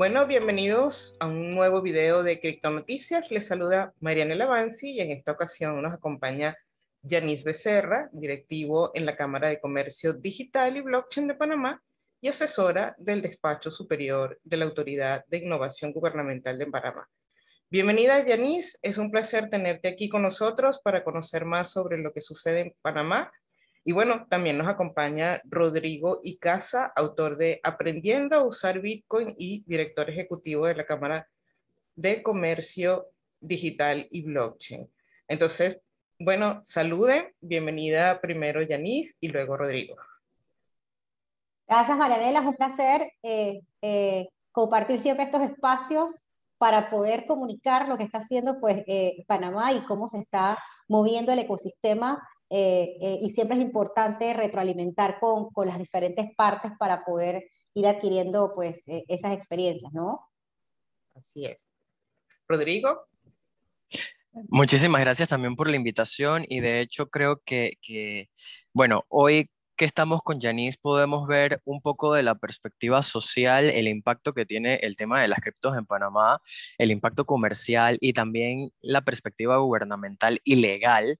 Bueno, bienvenidos a un nuevo video de Cripto Noticias. Les saluda Mariana Lavanzi y en esta ocasión nos acompaña Yanis Becerra, directivo en la Cámara de Comercio Digital y Blockchain de Panamá y asesora del Despacho Superior de la Autoridad de Innovación Gubernamental de Panamá. Bienvenida, Yanis. Es un placer tenerte aquí con nosotros para conocer más sobre lo que sucede en Panamá y bueno, también nos acompaña Rodrigo Icaza, autor de Aprendiendo a usar Bitcoin y director ejecutivo de la Cámara de Comercio Digital y Blockchain. Entonces, bueno, saluden. bienvenida primero Yanis y luego Rodrigo. Gracias Marianela, es un placer eh, eh, compartir siempre estos espacios para poder comunicar lo que está haciendo pues, eh, Panamá y cómo se está moviendo el ecosistema eh, eh, y siempre es importante retroalimentar con, las diferentes partes para poder ir adquiriendo pues eh, esas experiencias, ¿no? Así es. Rodrigo. Muchísimas gracias también por la invitación y de hecho creo que, bueno, hoy que estamos con Janice podemos ver un poco de la perspectiva social, el impacto que tiene el tema de las criptos en Panamá, el impacto comercial y también la perspectiva gubernamental y legal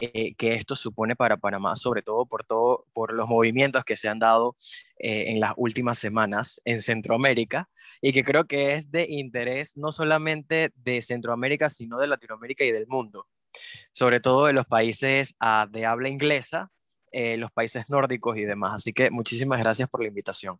eh, que esto supone para Panamá, sobre todo por, los movimientos que se han dado eh, en las últimas semanas en Centroamérica y que creo que es de interés no solamente de Centroamérica, sino de Latinoamérica y del mundo, sobre todo de los países ah, de habla inglesa, eh, los países nórdicos y demás. Así que muchísimas gracias por la invitación.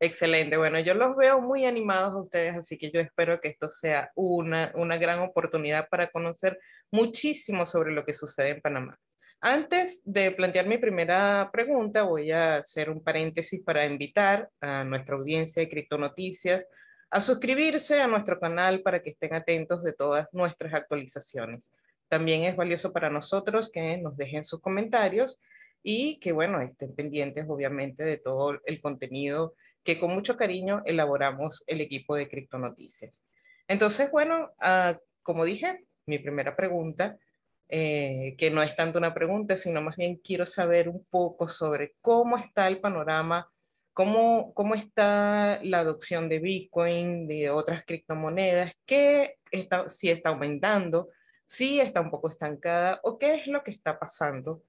Excelente, bueno, yo los veo muy animados a ustedes, así que yo espero que esto sea una, una gran oportunidad para conocer muchísimo sobre lo que sucede en Panamá. Antes de plantear mi primera pregunta, voy a hacer un paréntesis para invitar a nuestra audiencia de Cripto Noticias a suscribirse a nuestro canal para que estén atentos de todas nuestras actualizaciones. También es valioso para nosotros que nos dejen sus comentarios y que, bueno, estén pendientes, obviamente, de todo el contenido que con mucho cariño elaboramos el equipo de Cripto Noticias. Entonces, bueno, ah, como dije, mi primera pregunta, eh, que no es tanto una pregunta, sino más bien quiero saber un poco sobre cómo está el panorama, cómo, cómo está la adopción de Bitcoin, de otras criptomonedas, qué está, si está aumentando, si está un poco estancada o qué es lo que está pasando.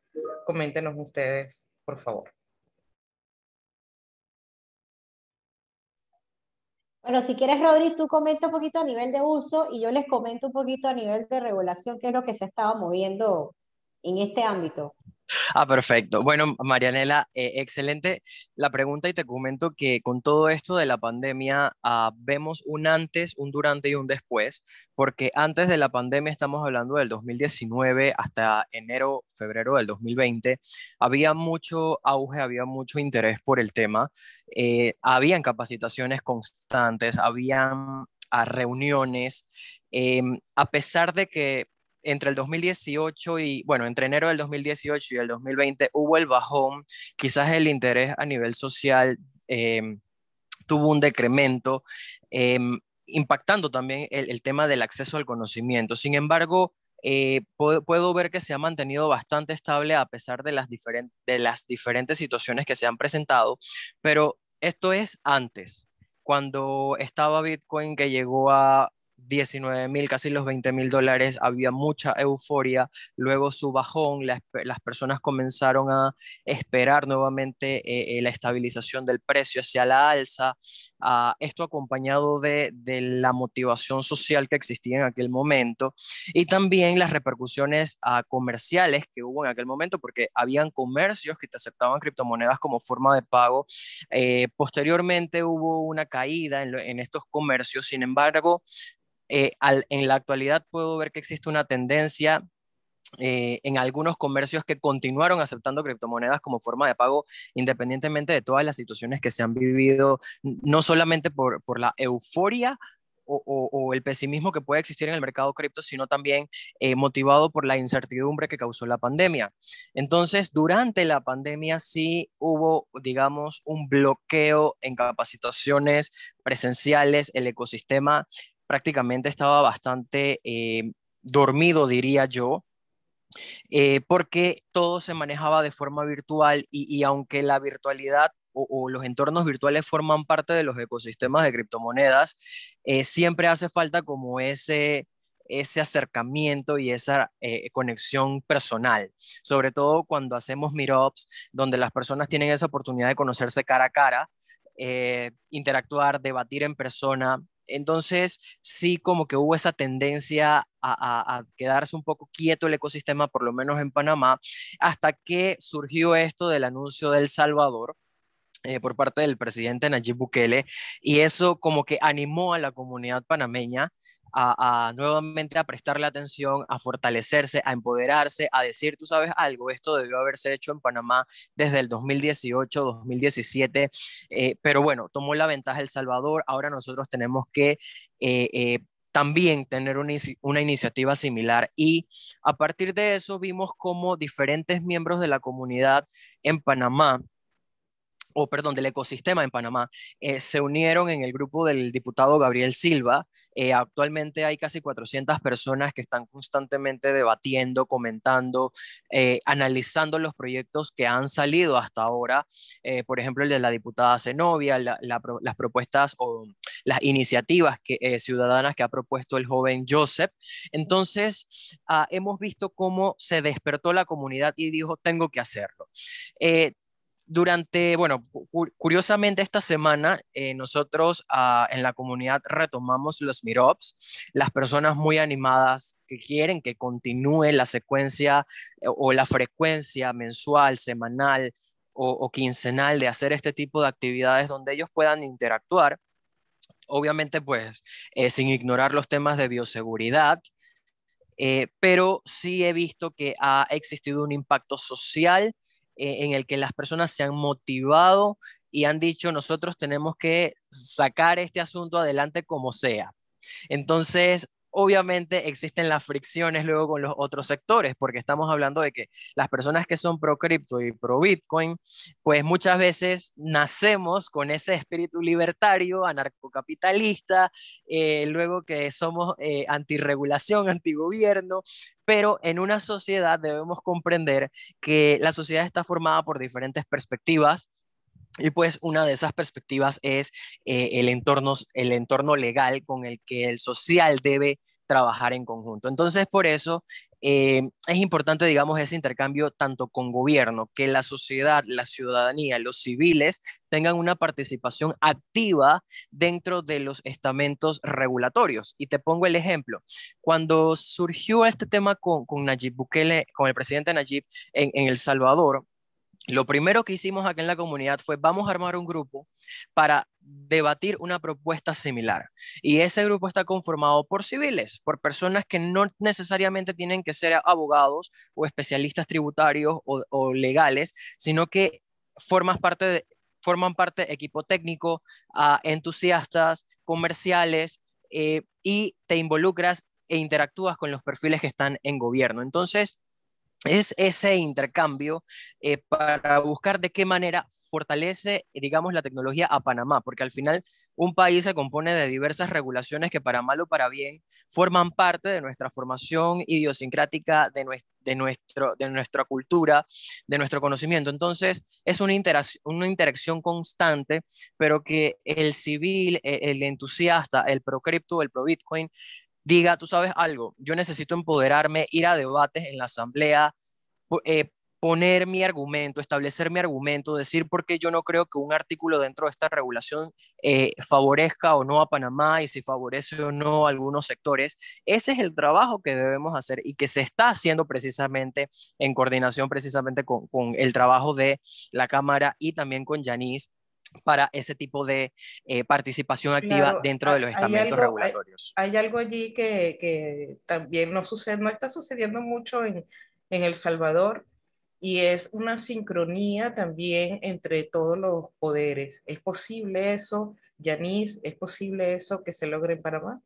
Coméntenos ustedes, por favor. Bueno, si quieres, Rodri, tú comenta un poquito a nivel de uso y yo les comento un poquito a nivel de regulación, qué es lo que se estaba moviendo en este ámbito. Ah, perfecto. Bueno, Marianela, eh, excelente la pregunta y te comento que con todo esto de la pandemia ah, vemos un antes, un durante y un después, porque antes de la pandemia, estamos hablando del 2019 hasta enero, febrero del 2020, había mucho auge, había mucho interés por el tema, eh, habían capacitaciones constantes, habían ah, reuniones, em, a pesar de que entre el 2018 y, bueno, entre enero del 2018 y el 2020 hubo el bajón, quizás el interés a nivel social em, tuvo un decremento, em, impactando también el, tema del acceso al conocimiento. Sin embargo, eh, puedo, ver que se ha mantenido bastante estable a pesar de las, de las diferentes situaciones que se han presentado, pero esto es antes, cuando estaba Bitcoin que llegó a 19 mil, casi los 20 mil dólares, había mucha euforia, luego su bajón, las personas comenzaron a esperar nuevamente eh, eh, la estabilización del precio hacia la alza, a ah, esto acompañado de, de, la motivación social que existía en aquel momento y también las repercusiones ah, comerciales que hubo en aquel momento, porque habían comercios que te aceptaban criptomonedas como forma de pago. Eh, posteriormente hubo una caída en, en estos comercios, sin embargo, eh, en la actualidad puedo ver que existe una tendencia eh, en algunos comercios que continuaron aceptando criptomonedas como forma de pago, independientemente de todas las situaciones que se han vivido, no solamente por, la euforia. O, el pesimismo que puede existir en el mercado cripto, sino también eh, motivado por la incertidumbre que causó la pandemia. Entonces, durante la pandemia sí hubo, digamos, un bloqueo en capacitaciones presenciales, el ecosistema prácticamente estaba bastante eh, dormido, diría yo, eh, porque todo se manejaba de forma virtual y, aunque la virtualidad o, los entornos virtuales forman parte de los ecosistemas de criptomonedas, eh, siempre hace falta como ese, ese acercamiento y esa conexión personal, sobre todo cuando hacemos meetups, donde las personas tienen esa oportunidad de conocerse cara a cara, interactuar, debatir en persona, entonces, sí como que hubo esa tendencia a, quedarse un poco quieto el ecosistema, por lo menos en Panamá, hasta que surgió esto del anuncio del Salvador, eh, por parte del presidente Nayib Bukele y eso como que animó a la comunidad panameña a, nuevamente a prestarle atención, a fortalecerse, a empoderarse, a decir, tú sabes algo, esto debió haberse hecho en Panamá desde el 2018, 2017, eh, pero bueno, tomó la ventaja El Salvador, ahora nosotros tenemos que... Eh, también tener una, iniciativa similar. Y a partir de eso vimos como diferentes miembros de la comunidad en Panamá o perdón, del ecosistema en Panamá, eh, se unieron en el grupo del diputado Gabriel Silva. Eh, actualmente hay casi 400 personas que están constantemente debatiendo, comentando, eh, analizando los proyectos que han salido hasta ahora. por ejemplo, el de la diputada Zenobia, las propuestas o las iniciativas que, ciudadanas que ha propuesto el joven Joseph. Entonces, ah, hemos visto cómo se despertó la comunidad y dijo, tengo que hacerlo durante, bueno, curiosamente esta semana eh, nosotros ah, en la comunidad retomamos los meetups, las personas muy animadas que quieren que continúe la secuencia eh, o la frecuencia mensual, semanal o, quincenal de hacer este tipo de actividades donde ellos puedan interactuar, obviamente pues eh, sin ignorar los temas de bioseguridad, pero sí he visto que ha existido un impacto social eh, en el que las personas se han motivado y han dicho nosotros tenemos que sacar este asunto adelante como sea. Entonces, obviamente existen las fricciones luego con los otros sectores, porque estamos hablando de que las personas que son pro cripto y pro Bitcoin, pues muchas veces nacemos con ese espíritu libertario, anarcocapitalista, eh, luego que somos eh, antirregulación, antigobierno, pero en una sociedad debemos comprender que la sociedad está formada por diferentes perspectivas, y pues una de esas perspectivas es eh, el, entorno, el entorno legal con el que el social debe trabajar en conjunto. Entonces, por eso eh, es importante, digamos, ese intercambio tanto con gobierno, que la sociedad, la ciudadanía, los civiles tengan una participación activa dentro de los estamentos regulatorios. Y te pongo el ejemplo. Cuando surgió este tema con, con Nayib Bukele, con el presidente Nayib en El Salvador, lo primero que hicimos aquí en la comunidad fue vamos a armar un grupo para debatir una propuesta similar. Y ese grupo está conformado por civiles, por personas que no necesariamente tienen que ser abogados o especialistas tributarios o, legales, sino que parte forman parte equipo técnico, ah, entusiastas, comerciales, eh, y te involucras e interactúas con los perfiles que están en gobierno. Entonces, es ese intercambio eh, para buscar de qué manera fortalece, eh, digamos, la tecnología a Panamá, porque al final un país se compone de diversas regulaciones que para mal o para bien forman parte de nuestra formación idiosincrática, de, de, nuestra cultura, de nuestro conocimiento. Entonces, es una, interacción, una interacción constante, pero que el civil, e-, el entusiasta, el pro el pro Bitcoin, diga, tú sabes algo, yo necesito empoderarme, ir a debates en la asamblea, eh, poner mi argumento, establecer mi argumento, decir por qué yo no creo que un artículo dentro de esta regulación eh, favorezca o no a Panamá y si favorece o no a algunos sectores. Ese es el trabajo que debemos hacer y que se está haciendo precisamente en coordinación precisamente con, con el trabajo de la Cámara y también con Yanis para ese tipo de eh, participación activa dentro de los estamentos regulatorios. Hay, algo allí que, también no, sucede, no está sucediendo mucho en, El Salvador y es una sincronía también entre todos los poderes. ¿Es posible eso, Yanis? ¿Es posible eso que se logre en Panamá?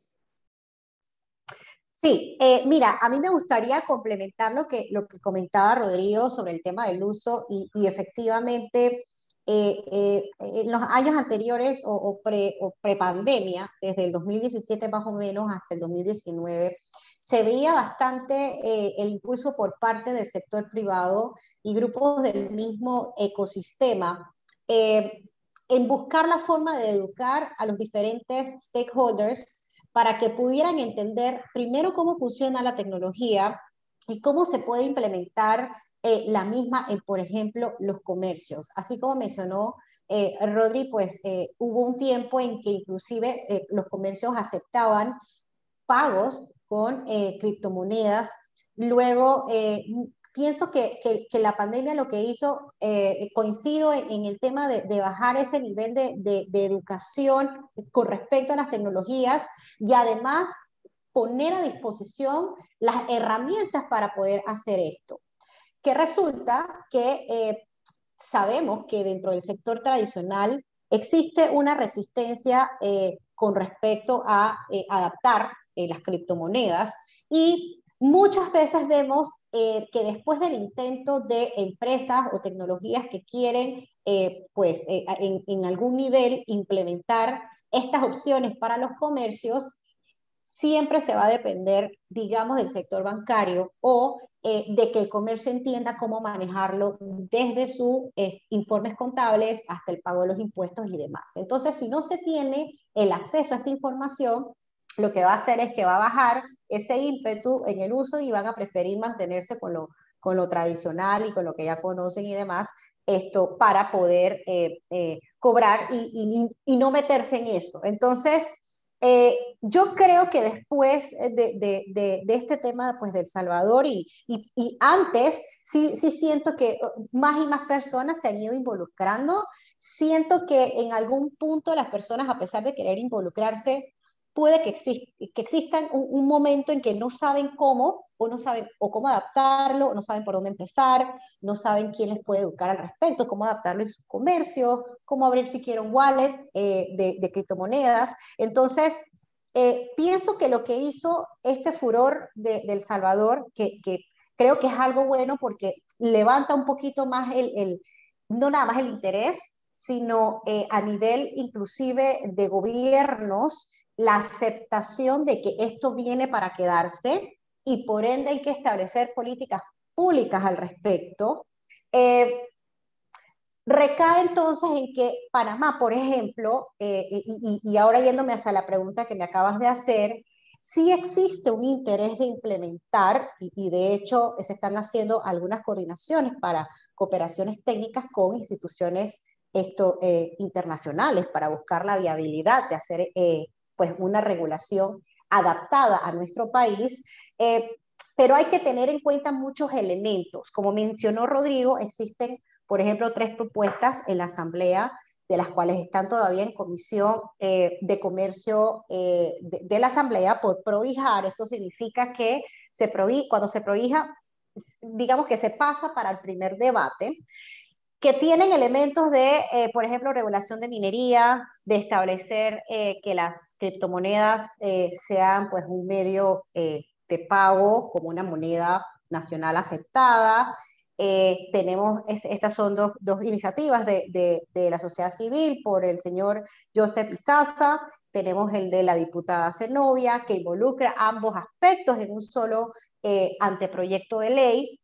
Sí, eh, mira, a mí me gustaría complementar lo que, lo que comentaba Rodrigo sobre el tema del uso y efectivamente eh, eh, eh, en los años anteriores o, pre, o prepandemia, desde el 2017 más o menos hasta el 2019, se veía bastante el impulso por parte del sector privado y grupos del mismo ecosistema en buscar la forma de educar a los diferentes stakeholders para que pudieran entender primero cómo funciona la tecnología y cómo se puede implementar eh, la misma en, por ejemplo, los comercios. Así como mencionó eh, Rodri, pues eh, hubo un tiempo en que inclusive los comercios aceptaban pagos con criptomonedas. Luego, pienso que, la pandemia lo que hizo, coincido en, el tema de, bajar ese nivel de educación con respecto a las tecnologías y además poner a disposición las herramientas para poder hacer esto que resulta que eh, sabemos que dentro del sector tradicional existe una resistencia eh, con respecto a eh, adaptar las criptomonedas y muchas veces vemos que después del intento de empresas o tecnologías que quieren pues en, en algún nivel implementar estas opciones para los comercios, siempre se va a depender, digamos, del sector bancario o eh, de que el comercio entienda cómo manejarlo desde sus eh, informes contables hasta el pago de los impuestos y demás. Entonces, si no se tiene el acceso a esta información, lo que va a hacer es que va a bajar ese ímpetu en el uso y van a preferir mantenerse con lo, con lo tradicional y con lo que ya conocen y demás, esto para poder eh, cobrar y, no meterse en eso. Entonces, eh, yo creo que después de, este tema pues, del Salvador y, antes, sí, sí siento que eh, más y más personas se han ido involucrando. Siento que en algún punto las personas, a pesar de querer involucrarse, puede que, exista que existan un, momento en que no saben cómo, o no saben o cómo adaptarlo, no saben por dónde empezar, no saben quién les puede educar al respecto, cómo adaptarlo en sus comercios, cómo abrir siquiera un wallet eh, de, criptomonedas. Entonces, eh, pienso que lo que hizo este furor de, El Salvador, que, creo que es algo bueno porque levanta un poquito más el, no nada más el interés, sino eh, a nivel inclusive de gobiernos la aceptación de que esto viene para quedarse y por ende hay que establecer políticas públicas al respecto, eh, recae entonces en que Panamá, por ejemplo, eh, y, ahora yéndome hacia la pregunta que me acabas de hacer, sí existe un interés de implementar, y, de hecho se están haciendo algunas coordinaciones para cooperaciones técnicas con instituciones esto, eh, internacionales para buscar la viabilidad de hacer pues una regulación adaptada a nuestro país. Eh, pero hay que tener en cuenta muchos elementos. Como mencionó Rodrigo, existen, por ejemplo, tres propuestas en la Asamblea, de las cuales están todavía en Comisión eh, de Comercio eh, de, la Asamblea por prohijar. Esto significa que se prohí, cuando se prohija, digamos que se pasa para el primer debate que tienen elementos de, eh, por ejemplo, regulación de minería, de establecer eh, que las criptomonedas eh, sean pues, un medio de pago como una moneda nacional aceptada. tenemos, estas son dos, iniciativas de, la sociedad civil por el señor Joseph Izaza, tenemos el de la diputada Zenobia, que involucra ambos aspectos en un solo anteproyecto de ley,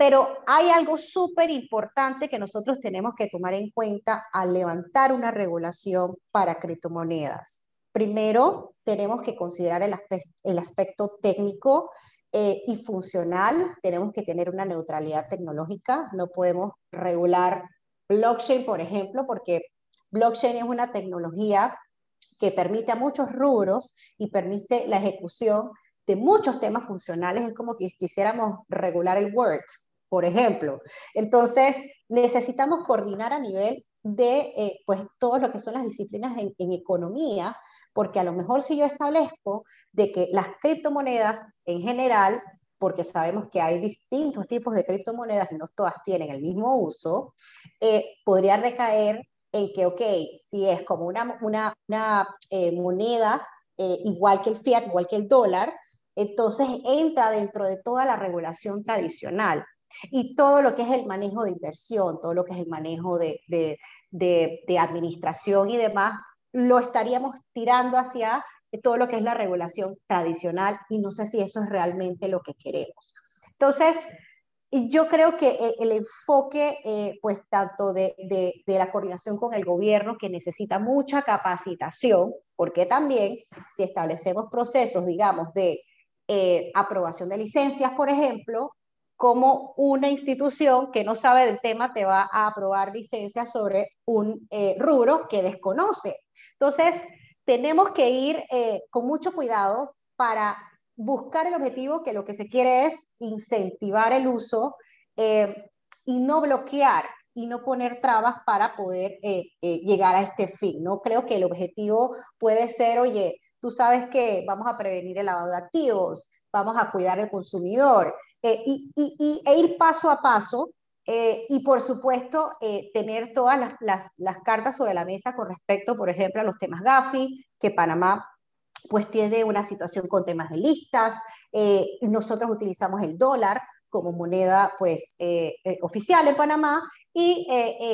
pero hay algo súper importante que nosotros tenemos que tomar en cuenta al levantar una regulación para criptomonedas. Primero, tenemos que considerar el, aspecto técnico eh, y funcional. Tenemos que tener una neutralidad tecnológica. No podemos regular blockchain, por ejemplo, porque blockchain es una tecnología que permite a muchos rubros y permite la ejecución de muchos temas funcionales. Es como que quisiéramos regular el Word, por ejemplo. Entonces, necesitamos coordinar a nivel de eh, pues, todo lo que son las disciplinas en, economía, porque a lo mejor si yo establezco de que las criptomonedas en general porque sabemos que hay distintos tipos de criptomonedas y no todas tienen el mismo uso, eh, podría recaer en que, ok, si es como una, una, eh, moneda igual que el fiat, igual que el dólar, entonces entra dentro de toda la regulación tradicional. Y todo lo que es el manejo de inversión, todo lo que es el manejo de, administración y demás, lo estaríamos tirando hacia todo lo que es la regulación tradicional y no sé si eso es realmente lo que queremos. Entonces, yo creo que eh, el enfoque, eh, pues tanto de, la coordinación con el gobierno, que necesita mucha capacitación, porque también si establecemos procesos, digamos, de eh, aprobación de licencias, por ejemplo, como una institución que no sabe del tema te va a aprobar licencia sobre un eh, rubro que desconoce. Entonces, tenemos que ir eh, con mucho cuidado para buscar el objetivo que lo que se quiere es incentivar el uso eh, y no bloquear y no poner trabas para poder llegar a este fin. No creo que el objetivo puede ser, oye, tú sabes que vamos a prevenir el lavado de activos, vamos a cuidar al consumidor, eh, y, e ir paso a paso eh, y por supuesto eh, tener todas las, las, cartas sobre la mesa con respecto, por ejemplo, a los temas GAFI, que Panamá pues tiene una situación con temas de listas, nosotros utilizamos el dólar como moneda pues oficial en Panamá y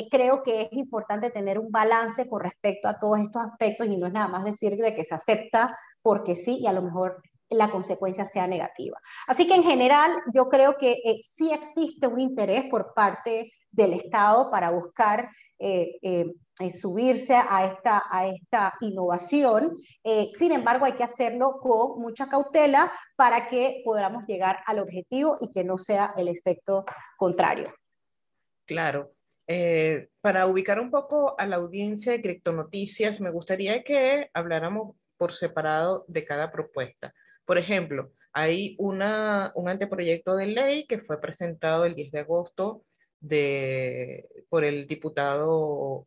creo que es importante tener un balance con respecto a todos estos aspectos y no es nada más decir de que se acepta porque sí, y a lo mejor la consecuencia sea negativa. Así que en general yo creo que eh, sí existe un interés por parte del Estado para buscar eh, eh, subirse a esta, a esta innovación. sin embargo, hay que hacerlo con mucha cautela para que podamos llegar al objetivo y que no sea el efecto contrario. Claro. para ubicar un poco a la audiencia de Criptonoticias, me gustaría que habláramos por separado de cada propuesta. Por ejemplo, hay una, un anteproyecto de ley que fue presentado el 10 de agosto de, por el diputado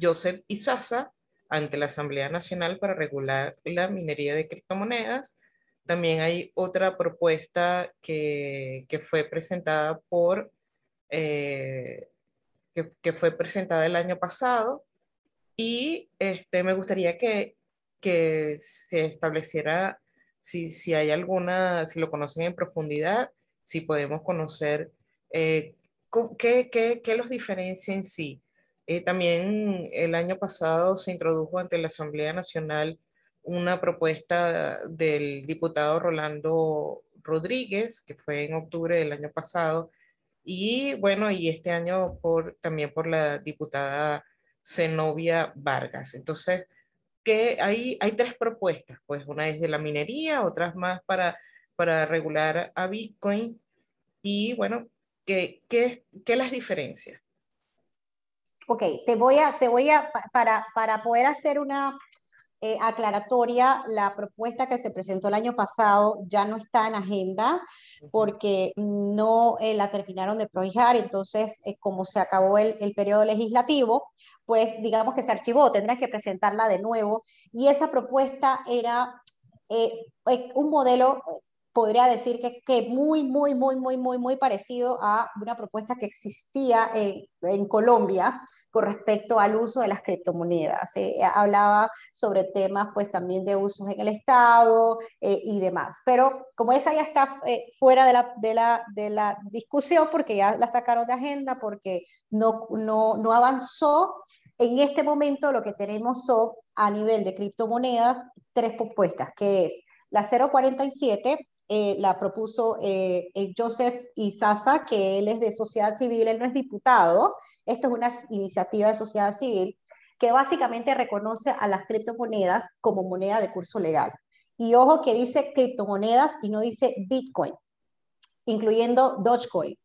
Joseph Izaza ante la Asamblea Nacional para regular la minería de criptomonedas. También hay otra propuesta que, fue presentada por eh, que, fue presentada el año pasado y este, me gustaría que, que se estableciera si, si hay alguna, si lo conocen en profundidad, si podemos conocer eh, qué, qué, los diferencia en sí. Eh, también el año pasado se introdujo ante la Asamblea Nacional una propuesta del diputado Rolando Rodríguez, que fue en octubre del año pasado, y bueno, y este año por, también por la diputada Zenobia Vargas. Entonces, que hay, tres propuestas, pues una es de la minería, otras más para, para regular a Bitcoin y bueno, ¿qué, qué, qué las diferencias? Ok, te voy a, te voy a, para, para poder hacer una, eh, aclaratoria, la propuesta que se presentó el año pasado ya no está en agenda porque no eh, la terminaron de prohijar, entonces eh, como se acabó el, periodo legislativo, pues digamos que se archivó, tendrán que presentarla de nuevo y esa propuesta era un modelo podría decir que, muy, muy, muy, muy, muy, muy parecido a una propuesta que existía en Colombia con respecto al uso de las criptomonedas. Se eh, hablaba sobre temas pues también de usos en el Estado eh, y demás. Pero como esa ya está eh, fuera de la, discusión porque ya la sacaron de agenda, porque no, avanzó, en este momento lo que tenemos son a nivel de criptomonedas tres propuestas, que es la 047, la propuso eh, Joseph Isaza, que él es de sociedad civil, él no es diputado, esto es una iniciativa de sociedad civil que básicamente reconoce a las criptomonedas como moneda de curso legal. Y ojo que dice criptomonedas y no dice Bitcoin, incluyendo Dogecoin,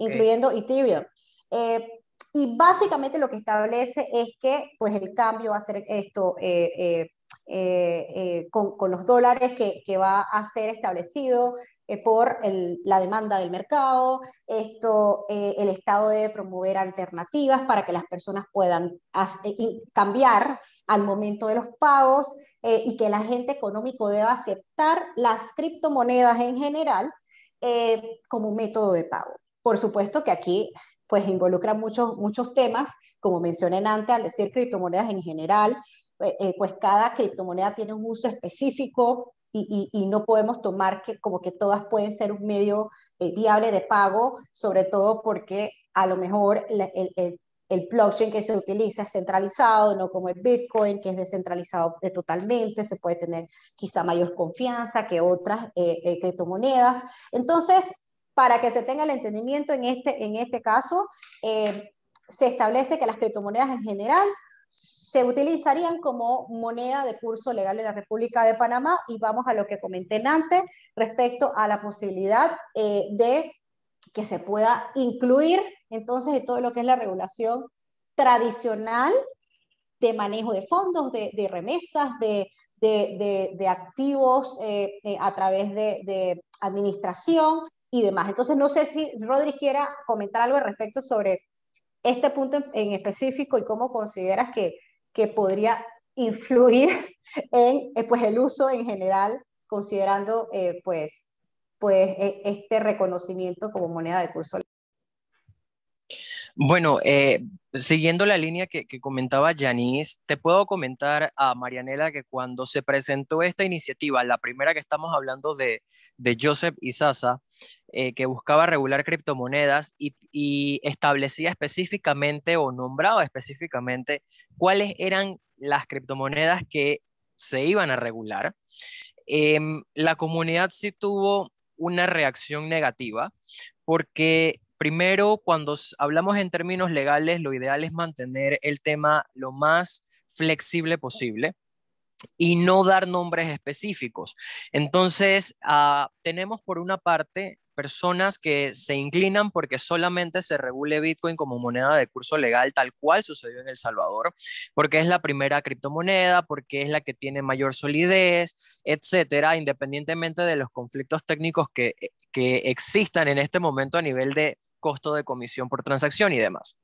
incluyendo Ethereum. Eh, y básicamente lo que establece es que pues el cambio va a ser esto eh, eh, con, los dólares que, va a ser establecido, eh, por la demanda del mercado, esto, eh, el Estado debe promover alternativas para que las personas puedan eh, cambiar al momento de los pagos y que el agente económico deba aceptar las criptomonedas en general como método de pago. Por supuesto que aquí pues involucra muchos, muchos temas, como mencioné antes, al decir criptomonedas en general, pues cada criptomoneda tiene un uso específico, y, no podemos tomar que como que todas pueden ser un medio eh, viable de pago, sobre todo porque a lo mejor el, el, el, blockchain que se utiliza es centralizado, no como el Bitcoin, que es descentralizado totalmente, se puede tener quizá mayor confianza que otras eh, eh, criptomonedas. Entonces, para que se tenga el entendimiento en este, en este caso, se establece que las criptomonedas en general se utilizarían como moneda de curso legal en la República de Panamá y vamos a lo que comenté antes respecto a la posibilidad eh, de que se pueda incluir entonces en todo lo que es la regulación tradicional de manejo de fondos, de, remesas, de, activos eh, eh, a través de administración y demás. Entonces, no sé si Rodri quiera comentar algo al respecto sobre este punto en, específico y cómo consideras que que podría influir en eh, pues, el uso en general, considerando eh, pues, pues e, este reconocimiento como moneda de curso bueno, eh, siguiendo la línea que, comentaba Yanis, te puedo comentar a Marianela que cuando se presentó esta iniciativa, la primera que estamos hablando de, Joseph y Sasa, eh, que buscaba regular criptomonedas y, establecía específicamente o nombraba específicamente cuáles eran las criptomonedas que se iban a regular, em, la comunidad sí tuvo una reacción negativa porque Primero, cuando hablamos en términos legales, lo ideal es mantener el tema lo más flexible posible y no dar nombres específicos. Entonces, ah, tenemos por una parte personas que se inclinan porque solamente se regule Bitcoin como moneda de curso legal, tal cual sucedió en El Salvador, porque es la primera criptomoneda, porque es la que tiene mayor solidez, etcétera, independientemente de los conflictos técnicos que eh, existan en este momento a nivel de costo de comisión por transacción y demás.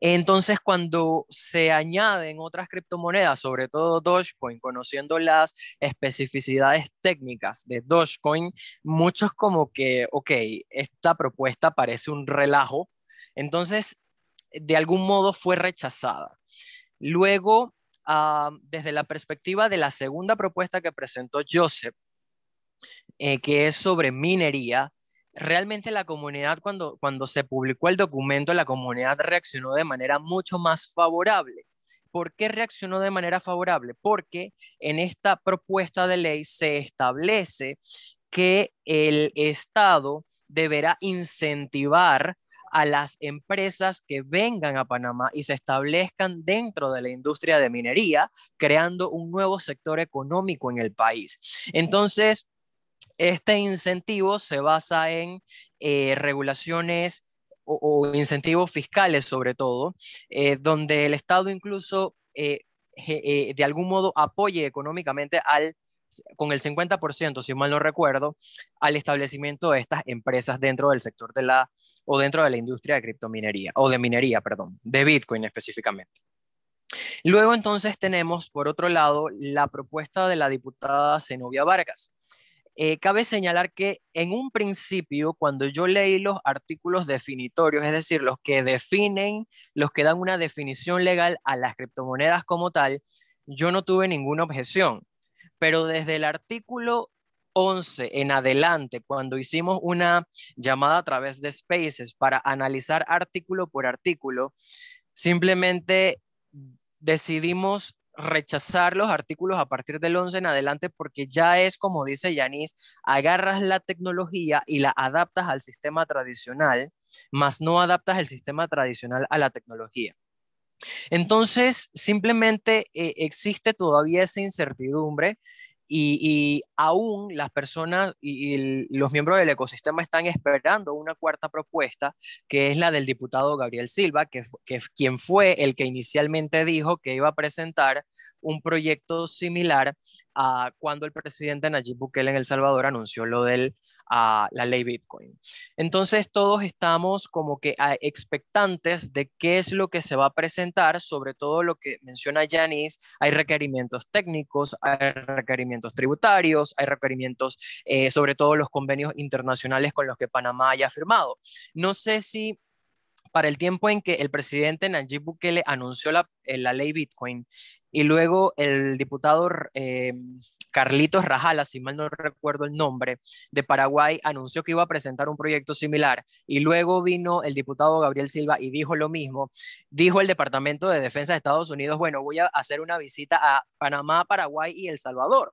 Entonces, cuando se añaden otras criptomonedas, sobre todo Dogecoin, conociendo las especificidades técnicas de Dogecoin, muchos como que, ok, esta propuesta parece un relajo, entonces, de algún modo fue rechazada. Luego, ah, desde la perspectiva de la segunda propuesta que presentó Joseph, eh, que es sobre minería, realmente la comunidad, cuando, cuando se publicó el documento, la comunidad reaccionó de manera mucho más favorable. ¿Por qué reaccionó de manera favorable? Porque en esta propuesta de ley se establece que el Estado deberá incentivar a las empresas que vengan a Panamá y se establezcan dentro de la industria de minería, creando un nuevo sector económico en el país. Entonces, este incentivo se basa en eh, regulaciones o, incentivos fiscales sobre todo, eh, donde el Estado incluso eh, de algún modo apoye económicamente al con el 50%, si mal no recuerdo, al establecimiento de estas empresas dentro del sector de la o dentro de la industria de criptominería o de minería, perdón, de Bitcoin específicamente. Luego entonces tenemos por otro lado la propuesta de la diputada Zenobia Vargas, eh, cabe señalar que en un principio, cuando yo leí los artículos definitorios, es decir, los que definen, los que dan una definición legal a las criptomonedas como tal, yo no tuve ninguna objeción. Pero desde el artículo 11 en adelante, cuando hicimos una llamada a través de Spaces para analizar artículo por artículo, simplemente decidimos rechazar los artículos a partir del 11 en adelante porque ya es como dice Yanis, agarras la tecnología y la adaptas al sistema tradicional, más no adaptas el sistema tradicional a la tecnología. Entonces, simplemente eh, existe todavía esa incertidumbre y, aún las personas y, los miembros del ecosistema están esperando una cuarta propuesta, que es la del diputado Gabriel Silva, que, quien fue el que inicialmente dijo que iba a presentar un proyecto similar a cuando el presidente Nayib Bukele en El Salvador anunció lo de ah, la ley Bitcoin. Entonces todos estamos como que expectantes de qué es lo que se va a presentar, sobre todo lo que menciona Yanis, hay requerimientos técnicos, hay requerimientos tributarios, hay requerimientos eh, sobre todo los convenios internacionales con los que Panamá haya firmado. No sé si para el tiempo en que el presidente Nayib Bukele anunció la, eh, ley Bitcoin y luego el diputado eh, Carlitos Rajala, si mal no recuerdo el nombre, de Paraguay, anunció que iba a presentar un proyecto similar y luego vino el diputado Gabriel Silva y dijo lo mismo. Dijo el Departamento de Defensa de Estados Unidos, bueno, voy a hacer una visita a Panamá, Paraguay y El Salvador.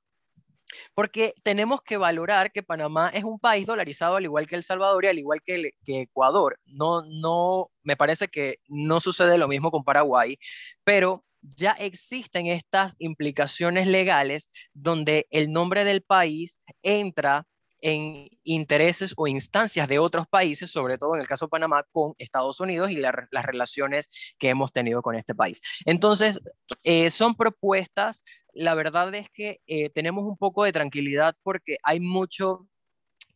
Porque tenemos que valorar que Panamá es un país dolarizado al igual que El Salvador y al igual que, Ecuador. no, me parece que no sucede lo mismo con Paraguay, pero ya existen estas implicaciones legales donde el nombre del país entra en intereses o instancias de otros países, sobre todo en el caso de Panamá, con Estados Unidos y las relaciones que hemos tenido con este país. Entonces, eh, son propuestas, la verdad es que eh, tenemos un poco de tranquilidad porque hay mucho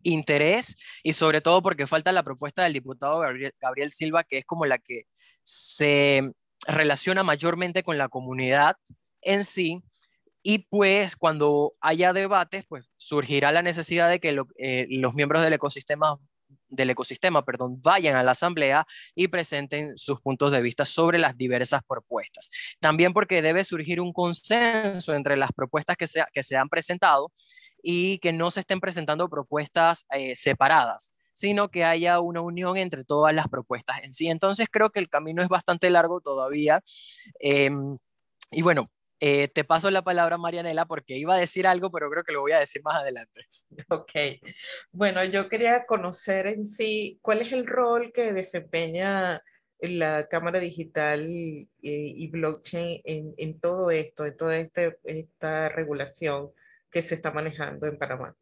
interés y sobre todo porque falta la propuesta del diputado Gabriel Silva, que es como la que se relaciona mayormente con la comunidad en sí, y pues cuando haya debates, pues surgirá la necesidad de que eh, los miembros del ecosistema del ecosistema, perdón, vayan a la asamblea y presenten sus puntos de vista sobre las diversas propuestas. También porque debe surgir un consenso entre las propuestas que se, que se han presentado y que no se estén presentando propuestas eh, separadas, sino que haya una unión entre todas las propuestas en sí. Entonces creo que el camino es bastante largo todavía. Em, y bueno, eh, te paso la palabra, Marianela, porque iba a decir algo, pero creo que lo voy a decir más adelante. Ok. Bueno, yo quería conocer en sí cuál es el rol que desempeña la cámara digital y, blockchain en, todo esto, en toda este, esta regulación que se está manejando en Panamá.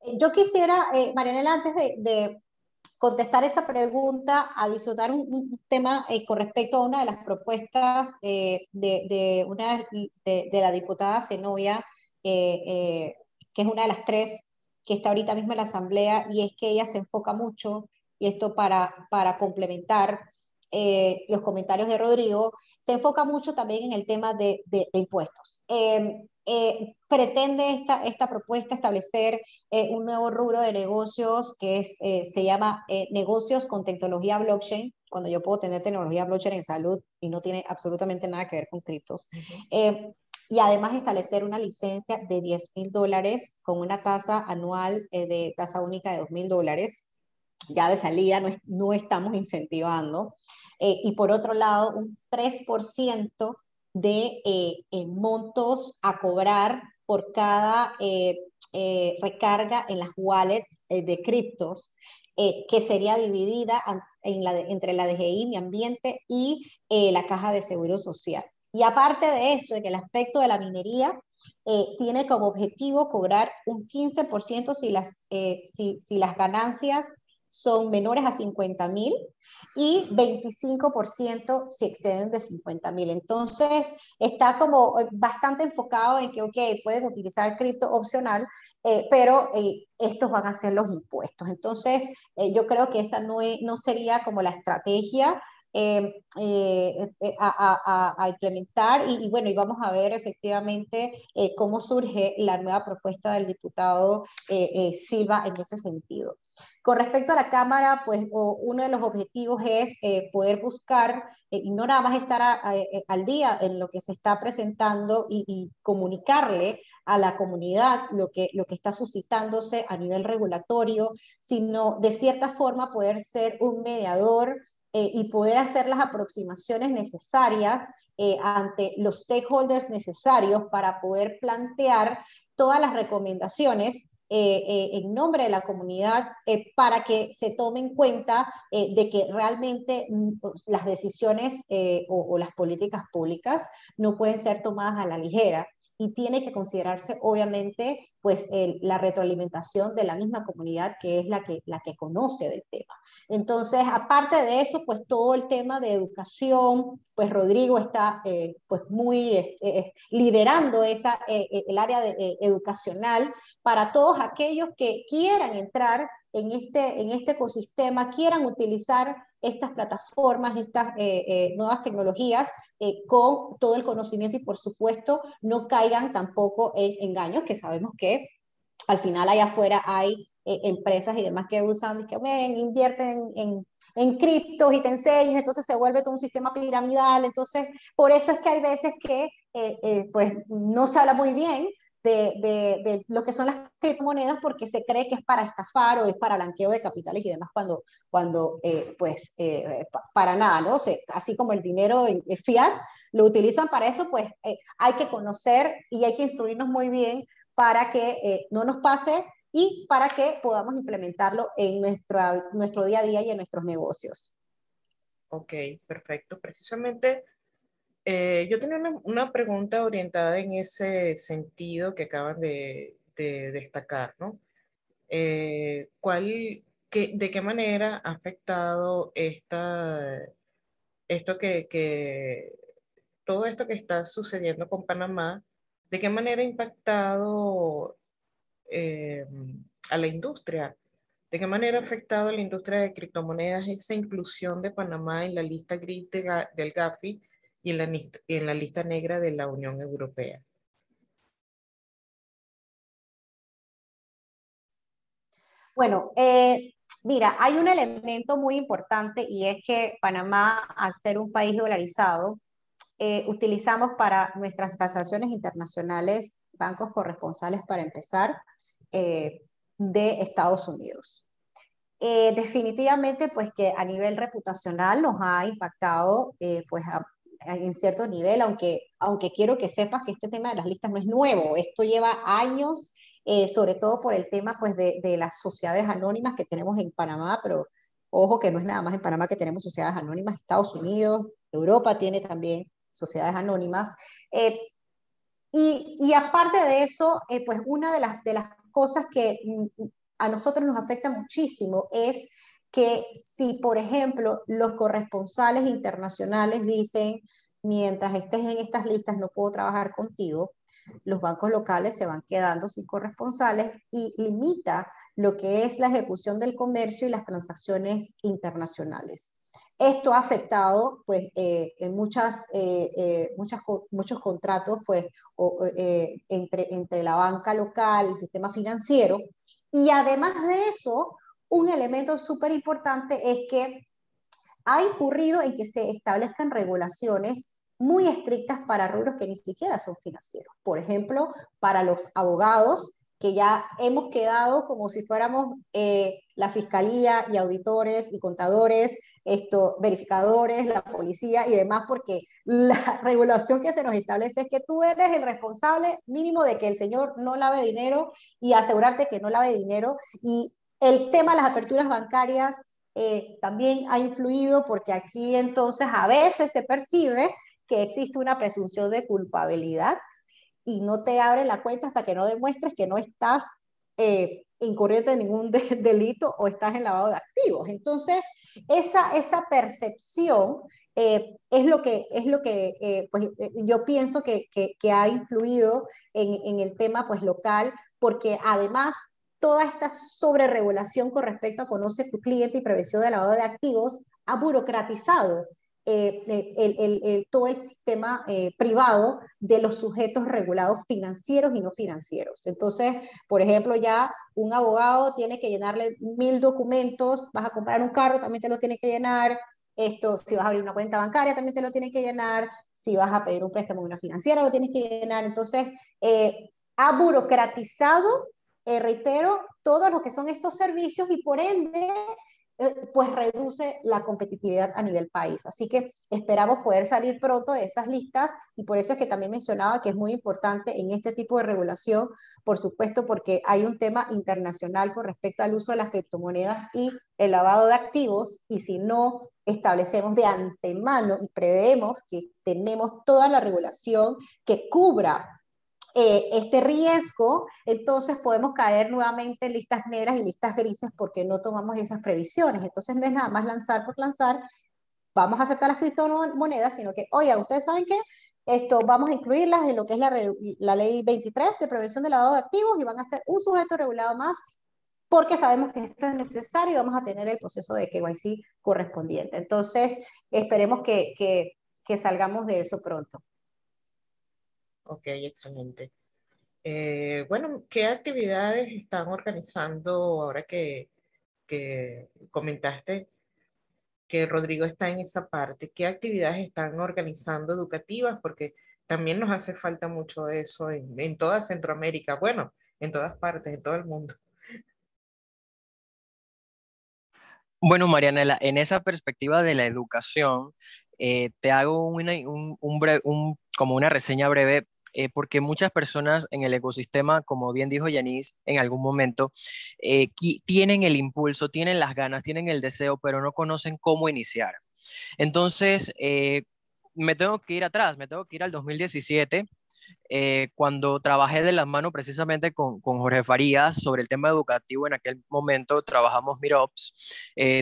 Eh, yo quisiera, eh, Marianela, antes de contestar esa pregunta, a disfrutar un, tema eh, con respecto a una de las propuestas eh, de, una, de, la diputada Zenobia, eh, que es una de las tres que está ahorita mismo en la Asamblea, y es que ella se enfoca mucho, y esto para, para complementar, eh, los comentarios de Rodrigo, se enfoca mucho también en el tema de, impuestos. Eh, eh, pretende esta, esta propuesta establecer un nuevo rubro de negocios que se llama negocios con tecnología blockchain, cuando yo puedo tener tecnología blockchain en salud y no tiene absolutamente nada que ver con criptos. y además establecer una licencia de 10 mil dólares con una tasa anual de tasa única de 2 mil dólares. Ya de salida no, no estamos incentivando. Eh, y por otro lado un 3% de eh, montos a cobrar por cada eh, recarga en las wallets de criptos, que sería dividida en la, entre la DGI, mi ambiente y la caja de seguro social. Y aparte de eso, en el aspecto de la minería, tiene como objetivo cobrar un 15% si las, si, si, las ganancias son menores a 50 mil y 25% si exceden de 50 mil. Entonces, está como eh, bastante enfocado en que, ok, pueden utilizar cripto opcional, eh, pero eh, estos van a ser los impuestos. Entonces, yo creo que esa no, sería como la estrategia. a, implementar y, y, bueno, y vamos a ver efectivamente cómo surge la nueva propuesta del diputado Silva en ese sentido. Con respecto a la cámara, pues uno de los objetivos es eh, poder buscar eh, y no nada más estar eh, al día en lo que se está presentando y, comunicarle a la comunidad lo que, lo que está suscitándose a nivel regulatorio, sino de cierta forma poder ser un mediador y poder hacer las aproximaciones necesarias ante los stakeholders necesarios para poder plantear todas las recomendaciones eh, eh, en nombre de la comunidad eh, para que se tome en cuenta de que realmente mm, pues, las decisiones o, las políticas públicas no pueden ser tomadas a la ligera y tiene que considerarse obviamente pues la retroalimentación de la misma comunidad que es la que, la que conoce del tema. Entonces, aparte de eso, pues todo el tema de educación, pues Rodrigo está eh, pues muy eh, eh, liderando esa, el área educacional para todos aquellos que quieran entrar en este, en este ecosistema, quieran utilizar estas plataformas, estas eh, eh, nuevas tecnologías eh, con todo el conocimiento y por supuesto no caigan tampoco en engaños, que sabemos que al final allá afuera hay empresas y demás que usan, que invierten en, criptos y te enseñan, entonces se vuelve todo un sistema piramidal. Entonces, por eso es que hay veces que pues no se habla muy bien de, lo que son las criptomonedas porque se cree que es para estafar o es para blanqueo de capitales y demás cuando, cuando eh, pues, eh, para nada, ¿no? así como el dinero fiat lo utilizan para eso, pues eh, hay que conocer y hay que instruirnos muy bien para que no nos pase y para que podamos implementarlo en nuestro día a día y en nuestros negocios. Ok, perfecto. Precisamente eh, yo tenía una, pregunta orientada en ese sentido que acaban de, destacar, ¿no? Eh, ¿De qué manera ha afectado esto que, todo esto que está sucediendo con Panamá, de qué manera ha impactado eh, a la industria? ¿De qué manera ha afectado a la industria de criptomonedas esa inclusión de Panamá en la lista gris del GAFI? y en la, en la lista negra de la Unión Europea. Bueno, eh, mira, hay un elemento muy importante y es que Panamá, al ser un país dolarizado, eh, utilizamos para nuestras transacciones internacionales bancos corresponsales para empezar eh, de Estados Unidos. definitivamente, pues que a nivel reputacional nos ha impactado, pues a, en cierto nivel, aunque, aunque quiero que sepas que este tema de las listas no es nuevo, esto lleva años, eh, sobre todo por el tema pues, de, de, las sociedades anónimas que tenemos en Panamá, pero ojo que no es nada más en Panamá que tenemos sociedades anónimas, Estados Unidos, Europa tiene también sociedades anónimas. Eh, y, y, aparte de eso, eh, pues una de las, de las cosas que mm, a nosotros nos afecta muchísimo es que si, por ejemplo, los corresponsales internacionales dicen, mientras estés en estas listas no puedo trabajar contigo, los bancos locales se van quedando sin corresponsales y limita lo que es la ejecución del comercio y las transacciones internacionales. Esto ha afectado pues, eh, en muchas, eh, eh, muchos contratos pues, entre, entre la banca local, y el sistema financiero, y además de eso, un elemento súper importante es que ha ocurrido en que se establezcan regulaciones muy estrictas para rubros que ni siquiera son financieros. Por ejemplo, para los abogados, que ya hemos quedado como si fuéramos eh, la fiscalía y auditores y contadores, esto, verificadores, la policía y demás, porque la regulación que se nos establece es que tú eres el responsable mínimo de que el señor no lave dinero y asegurarte que no lave dinero y el tema de las aperturas bancarias eh, también ha influido porque aquí entonces a veces se percibe que existe una presunción de culpabilidad y no te abre la cuenta hasta que no demuestres que no estás eh, incurriendo en ningún delito o estás en lavado de activos. Entonces, esa, esa percepción eh, es lo que, es lo que eh, pues, yo pienso que, ha influido en, en, el tema pues, local, porque además toda esta sobreregulación con respecto a conocer tu cliente y prevención de lavado de activos ha burocratizado eh, eh, todo el sistema eh, privado de los sujetos regulados financieros y no financieros. Entonces, por ejemplo, ya un abogado tiene que llenarle mil documentos, vas a comprar un carro, también te lo tiene que llenar, esto, si vas a abrir una cuenta bancaria, también te lo tiene que llenar, si vas a pedir un préstamo de una financiera, lo tienes que llenar. Entonces, ha burocratizado eh, reitero, todos los que son estos servicios y por ende eh, pues reduce la competitividad a nivel país. Así que esperamos poder salir pronto de esas listas y por eso es que también mencionaba que es muy importante en este tipo de regulación, por supuesto, porque hay un tema internacional con respecto al uso de las criptomonedas y el lavado de activos y si no establecemos de antemano y preveemos que tenemos toda la regulación que cubra eh, este riesgo, entonces podemos caer nuevamente en listas negras y listas grises porque no tomamos esas previsiones. Entonces no es nada más lanzar por lanzar, vamos a aceptar las criptomonedas, sino que, oye, ustedes saben que esto vamos a incluirlas en lo que es la, ley 23 de prevención del lavado de activos y van a ser un sujeto regulado más porque sabemos que esto es necesario y vamos a tener el proceso de KYC correspondiente. Entonces, esperemos que, que salgamos de eso pronto. Ok, excelente. Eh, bueno, ¿qué actividades están organizando ahora que, comentaste que Rodrigo está en esa parte? ¿Qué actividades están organizando educativas? Porque también nos hace falta mucho eso en, toda Centroamérica, bueno, en todas partes, en todo el mundo. Bueno, Marianela, en esa perspectiva de la educación, eh, te hago como una reseña breve eh, porque muchas personas en el ecosistema, como bien dijo Yanis en algún momento, eh, tienen el impulso, tienen las ganas, tienen el deseo, pero no conocen cómo iniciar. Entonces, eh, me tengo que ir atrás, me tengo que ir al 2017, cuando trabajé de las mano precisamente con, Jorge Farías sobre el tema educativo. En aquel momento trabajamos mirops,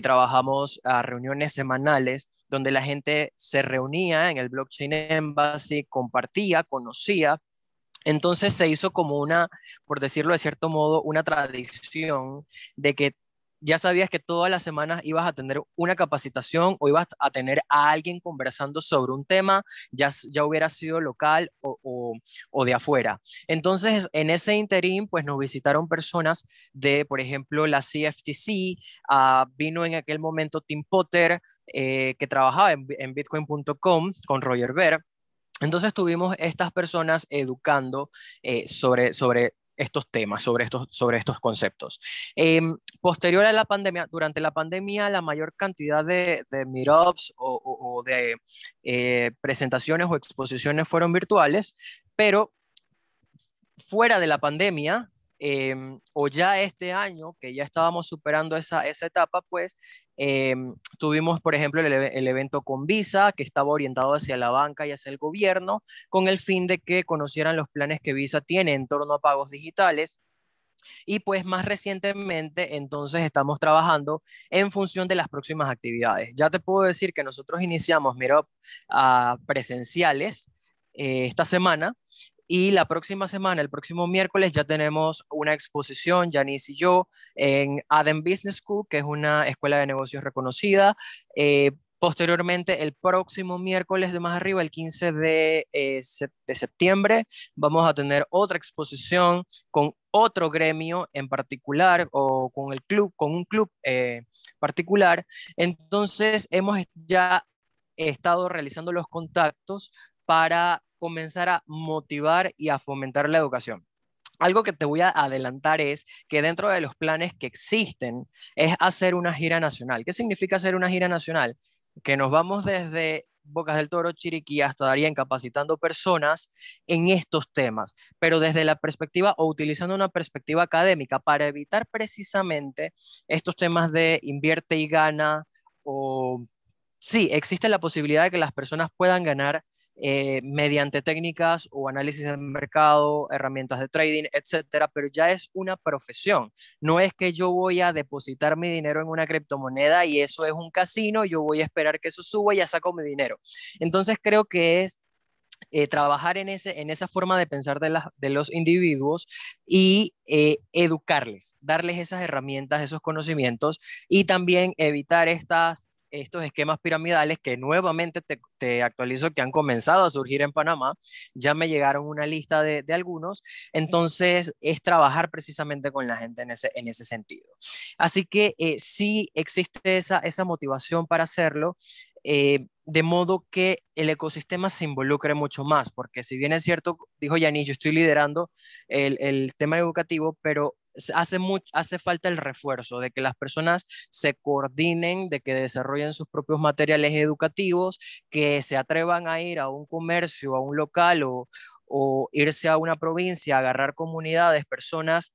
trabajamos a ah, reuniones semanales donde la gente se reunía en el Blockchain Embassy, compartía, conocía. Entonces se hizo como una, por decirlo de cierto modo, una tradición de que ya sabías que todas las semanas ibas a tener una capacitación o ibas a tener a alguien conversando sobre un tema, ya, ya hubiera sido local o, de afuera. Entonces, en ese interín, pues nos visitaron personas de, por ejemplo, la CFTC, ah, vino en aquel momento Tim Potter, eh, que trabajaba en, bitcoin.com con Roger Ver. Entonces tuvimos estas personas educando eh, sobre, estos temas, sobre estos, sobre estos conceptos. Em, posterior a la pandemia, durante la pandemia, la mayor cantidad de, meetups o, de eh, presentaciones o exposiciones fueron virtuales, pero fuera de la pandemia, Em, o ya este año, que ya estábamos superando esa, etapa, pues em, tuvimos, por ejemplo, el, evento con Visa, que estaba orientado hacia la banca y hacia el gobierno, con el fin de que conocieran los planes que Visa tiene en torno a pagos digitales. Y pues más recientemente, entonces estamos trabajando en función de las próximas actividades. Ya te puedo decir que nosotros iniciamos mira a presenciales eh, esta semana y la próxima semana, el próximo miércoles, ya tenemos una exposición, Janice y yo, en Adam Business School, que es una escuela de negocios reconocida. Eh, posteriormente, el próximo miércoles de más arriba, el 15 eh, de, septiembre, vamos a tener otra exposición con otro gremio en particular o con el club, con un club eh, particular. Entonces, hemos ya estado realizando los contactos para comenzar a motivar y a fomentar la educación. Algo que te voy a adelantar es que dentro de los planes que existen es hacer una gira nacional. ¿Qué significa hacer una gira nacional? Que nos vamos desde Bocas del Toro, Chiriquí, hasta Darien, capacitando personas en estos temas, pero desde la perspectiva o utilizando una perspectiva académica para evitar precisamente estos temas de invierte y gana o sí, existe la posibilidad de que las personas puedan ganar eh, mediante técnicas o análisis de mercado, herramientas de trading, etcétera, pero ya es una profesión. No es que yo voy a depositar mi dinero en una criptomoneda y eso es un casino, yo voy a esperar que eso suba y ya saco mi dinero. Entonces creo que es eh, trabajar en, ese, en esa forma de pensar de, los individuos y eh, educarles, darles esas herramientas, esos conocimientos y también evitar estas estos esquemas piramidales que nuevamente te, actualizo que han comenzado a surgir en Panamá, ya me llegaron una lista de, algunos, entonces es trabajar precisamente con la gente en ese, sentido. Así que eh, sí existe esa, motivación para hacerlo. Eh, de modo que el ecosistema se involucre mucho más, porque si bien es cierto, dijo Yanis, yo estoy liderando el tema educativo, pero hace, falta el refuerzo de que las personas se coordinen, de que desarrollen sus propios materiales educativos, que se atrevan a ir a un comercio, a un local o, irse a una provincia, agarrar comunidades, personas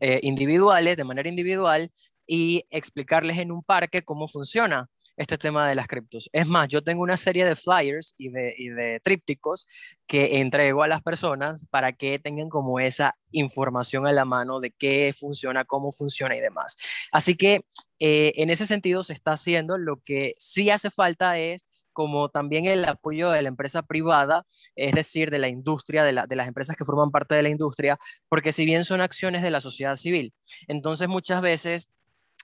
eh, individuales, de manera individual, y explicarles en un parque cómo funciona este tema de las criptos. Es más, yo tengo una serie de flyers y de, trípticos que entrego a las personas para que tengan como esa información a la mano de qué funciona, cómo funciona y demás. Así que eh, en ese sentido se está haciendo. Lo que sí hace falta es como también el apoyo de la empresa privada, es decir, de la industria, de, de, las empresas que forman parte de la industria, porque si bien son acciones de la sociedad civil, entonces muchas veces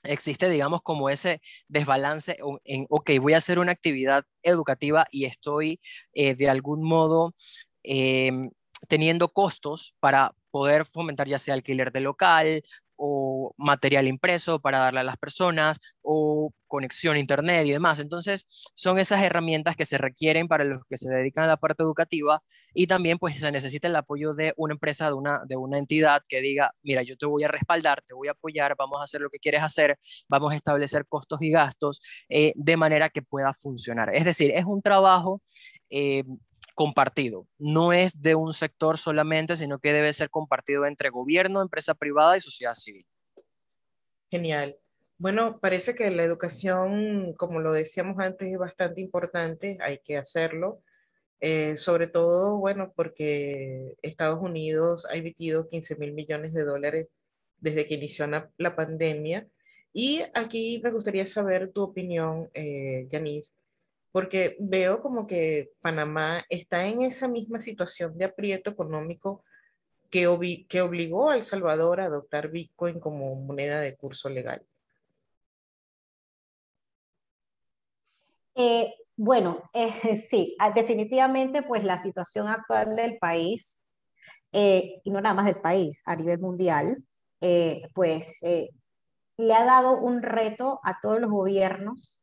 existe, digamos, como ese desbalance en, ok, voy a hacer una actividad educativa y estoy eh, de algún modo em, teniendo costos para poder fomentar ya sea alquiler de local, o material impreso para darle a las personas, o conexión a Internet y demás. Entonces, son esas herramientas que se requieren para los que se dedican a la parte educativa y también pues se necesita el apoyo de una empresa, de una, de una entidad que diga, mira, yo te voy a respaldar, te voy a apoyar, vamos a hacer lo que quieres hacer, vamos a establecer costos y gastos eh, de manera que pueda funcionar. Es decir, es un trabajo eh, compartido. No es de un sector solamente, sino que debe ser compartido entre gobierno, empresa privada y sociedad civil. Genial. Bueno, parece que la educación, como lo decíamos antes, es bastante importante, hay que hacerlo. Eh, sobre todo, bueno, porque Estados Unidos ha emitido 15 mil millones de dólares desde que inició la, pandemia. Y aquí me gustaría saber tu opinión, Yanis, eh, porque veo como que Panamá está en esa misma situación de aprieto económico que, obligó a El Salvador a adoptar Bitcoin como moneda de curso legal. Eh, bueno, eh, sí, ah, definitivamente pues la situación actual del país, eh, y no nada más del país, a nivel mundial, pues le ha dado un reto a todos los gobiernos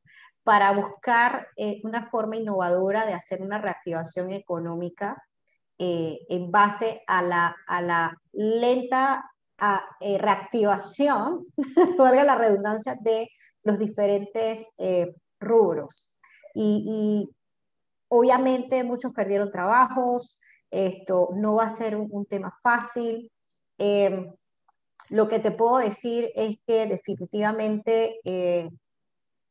para buscar eh, una forma innovadora de hacer una reactivación económica eh, en base a la, a la lenta ah, eh, reactivación, valga la redundancia, de los diferentes rubros. Y, obviamente muchos perdieron trabajos, esto no va a ser un tema fácil. Em, lo que te puedo decir es que definitivamente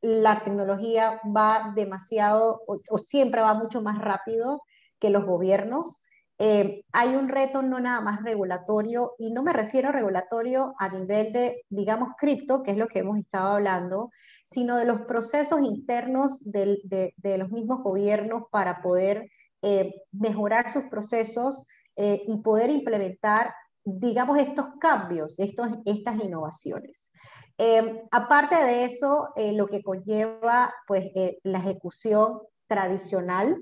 la tecnología va demasiado o, siempre va mucho más rápido que los gobiernos. Eh, hay un reto no nada más regulatorio, y no me refiero a regulatorio a nivel de, digamos, cripto, que es lo que hemos estado hablando, sino de los procesos internos de, los mismos gobiernos para poder eh, mejorar sus procesos eh, y poder implementar, digamos, estos cambios, estas innovaciones. Em, aparte de eso, eh, lo que conlleva pues, eh, la ejecución tradicional,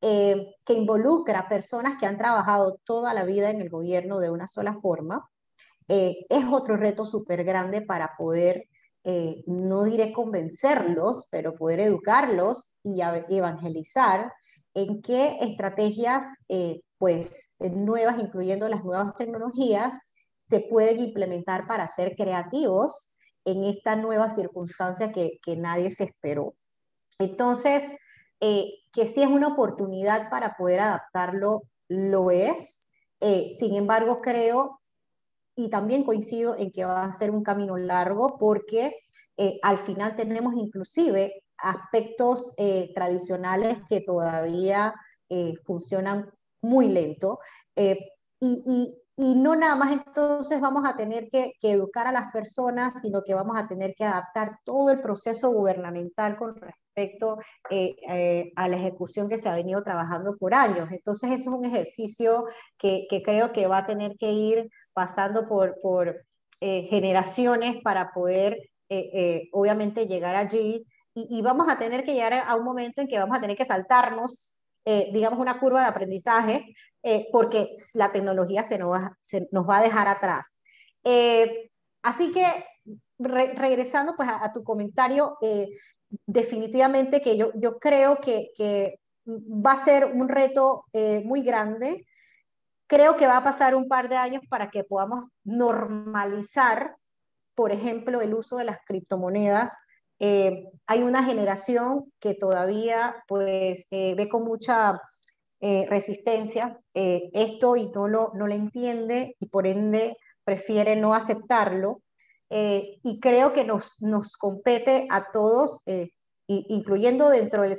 em, que involucra personas que han trabajado toda la vida en el gobierno de una sola forma, eh, es otro reto súper grande para poder, no diré convencerlos, pero poder educarlos y evangelizar en qué estrategias pues, nuevas, incluyendo las nuevas tecnologías, se pueden implementar para ser creativos en esta nueva circunstancia que, nadie se esperó. Entonces, eh, que si es una oportunidad para poder adaptarlo, lo es. Eh, sin embargo, creo y también coincido en que va a ser un camino largo porque eh, al final tenemos inclusive aspectos tradicionales que todavía funcionan muy lento. y, y no nada más entonces vamos a tener que, educar a las personas, sino que vamos a tener que adaptar todo el proceso gubernamental con respecto eh, eh, a la ejecución que se ha venido trabajando por años. Entonces eso es un ejercicio que, creo que va a tener que ir pasando por, por eh, generaciones para poder obviamente llegar allí. Y, y, vamos a tener que llegar a un momento en que vamos a tener que saltarnos eh, digamos, una curva de aprendizaje, eh, porque la tecnología se nos, va, a dejar atrás. Eh, así que, regresando pues a, tu comentario, definitivamente que yo, yo creo que, va a ser un reto muy grande. Creo que va a pasar un par de años para que podamos normalizar, por ejemplo, el uso de las criptomonedas eh, hay una generación que todavía pues eh, ve con mucha eh, resistencia esto y no lo, no lo entiende y por ende prefiere no aceptarlo. y creo que nos, nos compete a todos, incluyendo dentro del,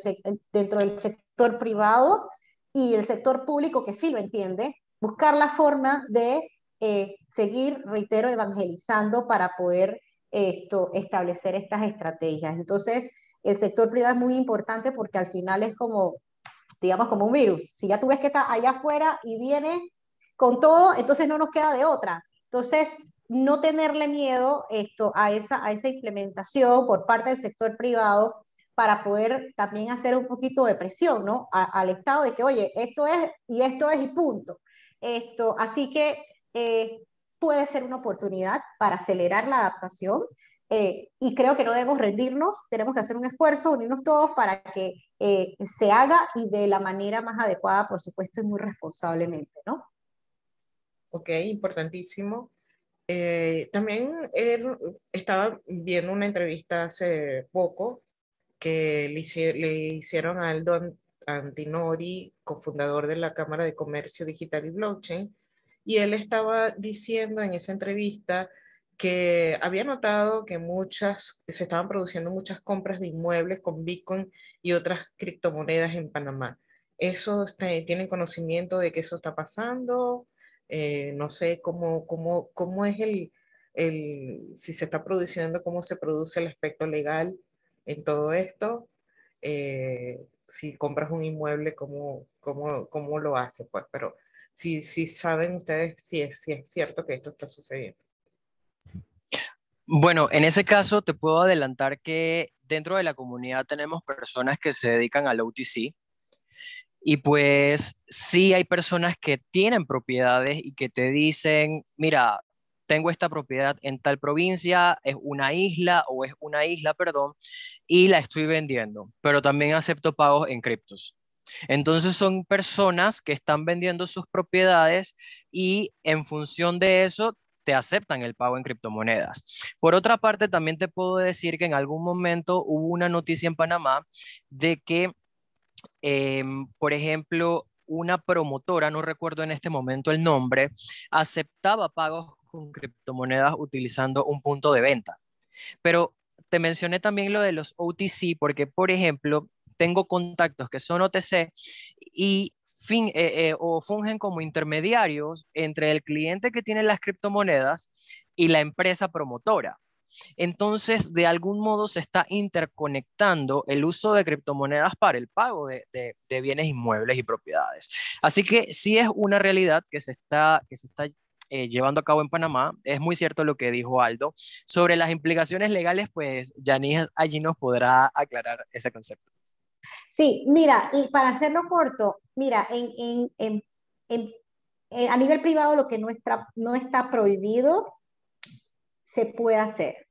dentro del sector privado y el sector público que sí lo entiende, buscar la forma de seguir, reitero, evangelizando para poder esto, establecer estas estrategias. Entonces, el sector privado es muy importante porque al final es como, digamos, como un virus. Si ya tú ves que está allá afuera y viene con todo, entonces no nos queda de otra. Entonces, no tenerle miedo esto, a, esa, a esa implementación por parte del sector privado para poder también hacer un poquito de presión ¿no? al Estado de que, oye, esto es y esto es y punto. Esto, así que eh, puede ser una oportunidad para acelerar la adaptación. Eh, y creo que no debemos rendirnos, tenemos que hacer un esfuerzo, unirnos todos para que eh, se haga y de la manera más adecuada, por supuesto, y muy responsablemente, ¿no? Ok, importantísimo. Eh, también er, estaba viendo una entrevista hace poco que le, le hicieron a Aldo Antinori, cofundador de la Cámara de Comercio Digital y Blockchain, y él estaba diciendo en esa entrevista que había notado que muchas, se estaban produciendo muchas compras de inmuebles con Bitcoin y otras criptomonedas en Panamá. ¿Eso tienen conocimiento de que eso está pasando? Eh, no sé cómo, cómo, cómo es el, si se está produciendo, cómo se produce el aspecto legal en todo esto. Eh, si compras un inmueble, cómo, cómo, lo hace pues, pero si, saben ustedes si si es cierto que esto está sucediendo. Bueno, en ese caso te puedo adelantar que dentro de la comunidad tenemos personas que se dedican al OTC y pues sí hay personas que tienen propiedades y que te dicen, mira, tengo esta propiedad en tal provincia, es una isla o es una isla, perdón, y la estoy vendiendo, pero también acepto pagos en criptos. Entonces son personas que están vendiendo sus propiedades y en función de eso te aceptan el pago en criptomonedas. Por otra parte, también te puedo decir que en algún momento hubo una noticia en Panamá de que, em, por ejemplo, una promotora, no recuerdo en este momento el nombre, aceptaba pagos con criptomonedas utilizando un punto de venta. Pero te mencioné también lo de los OTC porque, por ejemplo, tengo contactos que son OTC y eh, eh, o fungen como intermediarios entre el cliente que tiene las criptomonedas y la empresa promotora. Entonces, de algún modo se está interconectando el uso de criptomonedas para el pago de, bienes inmuebles y propiedades. Así que sí es una realidad que se está, que se está eh, llevando a cabo en Panamá. Es muy cierto lo que dijo Aldo. Sobre las implicaciones legales, pues Yanis allí nos podrá aclarar ese concepto. Sí, mira, y para hacerlo corto, mira, en, eh, a nivel privado lo que no está, no está prohibido se puede hacer.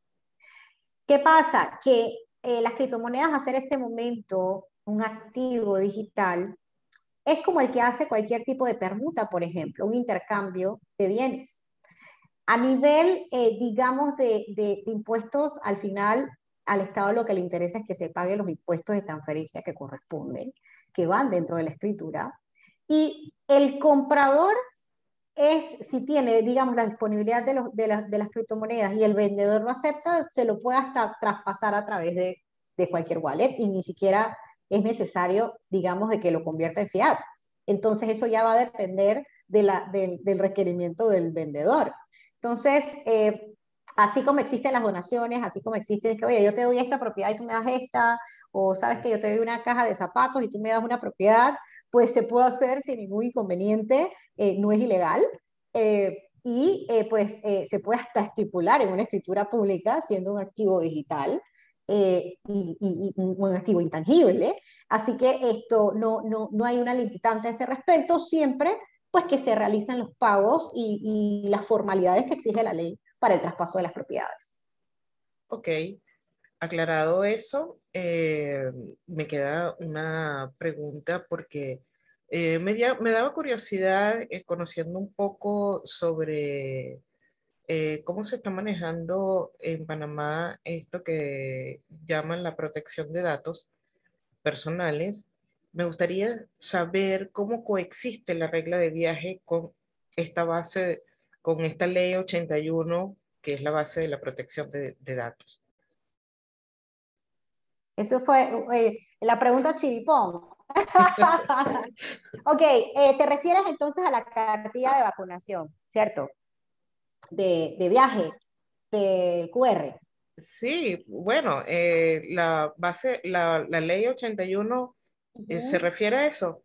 ¿Qué pasa? Que eh, las criptomonedas hacer este momento un activo digital es como el que hace cualquier tipo de permuta, por ejemplo, un intercambio de bienes. A nivel, eh, digamos, de, impuestos, al final al Estado lo que le interesa es que se pague los impuestos de transferencia que corresponden, que van dentro de la escritura. Y el comprador es, si tiene, digamos, la disponibilidad de, los, de, las criptomonedas y el vendedor lo acepta, se lo puede hasta traspasar a través de, de cualquier wallet y ni siquiera es necesario, digamos, de que lo convierta en fiat. Entonces eso ya va a depender de la, del requerimiento del vendedor. Entonces, eh, Así como existen las donaciones, así como existe que, oye, yo te doy esta propiedad y tú me das esta, o sabes que yo te doy una caja de zapatos y tú me das una propiedad, pues se puede hacer sin ningún inconveniente, eh, no es ilegal. Eh, y eh, pues se puede hasta estipular en una escritura pública siendo un activo digital. y, un activo intangible. Así que esto no, no, hay una limitante a ese respecto, siempre pues que se realizan los pagos y, las formalidades que exige la ley para el traspaso de las propiedades. Ok, aclarado eso, eh, me queda una pregunta porque eh, me, daba curiosidad eh, conociendo un poco sobre cómo se está manejando en Panamá esto que llaman la protección de datos personales. Me gustaría saber cómo coexiste la regla de viaje con esta base con esta ley 81, que es la base de la protección de, datos. Eso fue eh, la pregunta chilipón. ok, eh, te refieres entonces a la cartilla de vacunación, ¿cierto? De, viaje, del QR. Sí, bueno, eh, la base, la, ley 81 se refiere a eso.